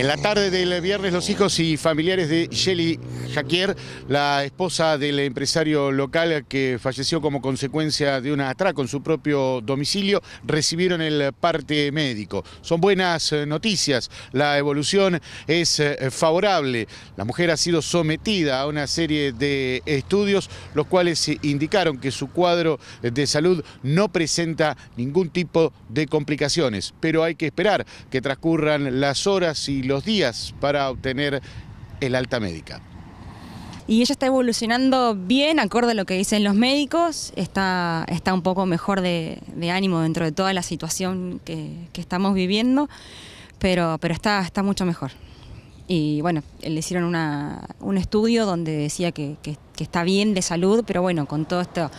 En la tarde del viernes, los hijos y familiares de Shelly Jaquier, la esposa del empresario local que falleció como consecuencia de un atraco en su propio domicilio, recibieron el parte médico. Son buenas eh, noticias, la evolución es eh, favorable. La mujer ha sido sometida a una serie de estudios, los cuales indicaron que su cuadro de salud no presenta ningún tipo de complicaciones, pero hay que esperar que transcurran las horas y los días para obtener el alta médica. Y ella está evolucionando bien, acorde a lo que dicen los médicos, está, está un poco mejor de, ánimo dentro de toda la situación que, estamos viviendo, pero, pero está mucho mejor. Y bueno, le hicieron una, un estudio donde decía que, que, está bien de salud, pero bueno, con todo esto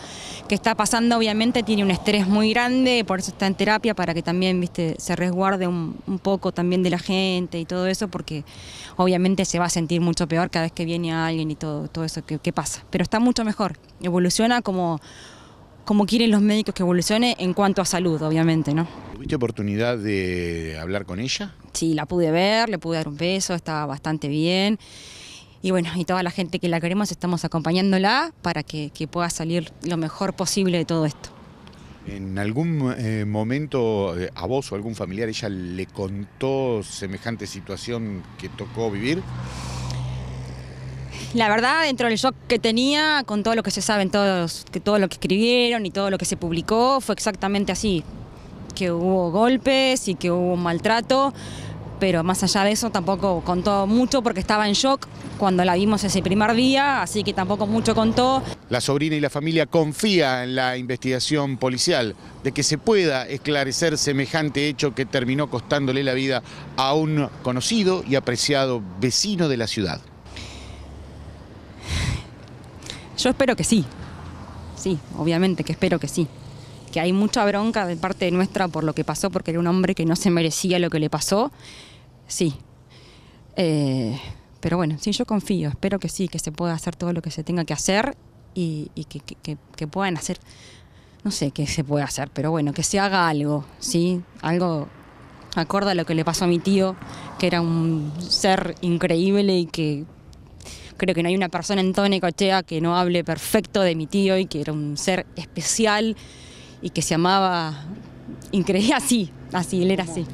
que está pasando, obviamente tiene un estrés muy grande, por eso está en terapia, para que también viste se resguarde un, poco también de la gente y todo eso, porque obviamente se va a sentir mucho peor cada vez que viene alguien y todo, todo eso que pasa. Pero está mucho mejor, evoluciona como como quieren los médicos que evolucione en cuanto a salud, obviamente, ¿no? ¿Tuviste oportunidad de hablar con ella? Sí, la pude ver, le pude dar un beso, estaba bastante bien. Y bueno, y toda la gente que la queremos estamos acompañándola para que, pueda salir lo mejor posible de todo esto. ¿En algún eh, momento eh, a vos o algún familiar ella le contó semejante situación que tocó vivir? la verdad, dentro del shock que tenía, con todo lo que se sabe, todos, que todo lo que escribieron y todo lo que se publicó, fue exactamente así. Que hubo golpes y que hubo un maltrato, pero más allá de eso tampoco contó mucho porque estaba en shock cuando la vimos ese primer día, así que tampoco mucho contó. La sobrina y la familia confía en la investigación policial de que se pueda esclarecer semejante hecho que terminó costándole la vida a un conocido y apreciado vecino de la ciudad. Yo espero que sí. Sí, obviamente que espero que sí. Que hay mucha bronca de parte nuestra por lo que pasó, porque era un hombre que no se merecía lo que le pasó. Sí. Eh, pero bueno, sí, yo confío, espero que sí, que se pueda hacer todo lo que se tenga que hacer y, que, puedan hacer no sé qué se puede hacer, pero bueno, que se haga algo, ¿sí? Algo acorde a lo que le pasó a mi tío, que era un ser increíble y que Creo que no hay una persona en Tony Cochea que no hable perfecto de mi tío y que era un ser especial y que se amaba increíble así, así, él era así.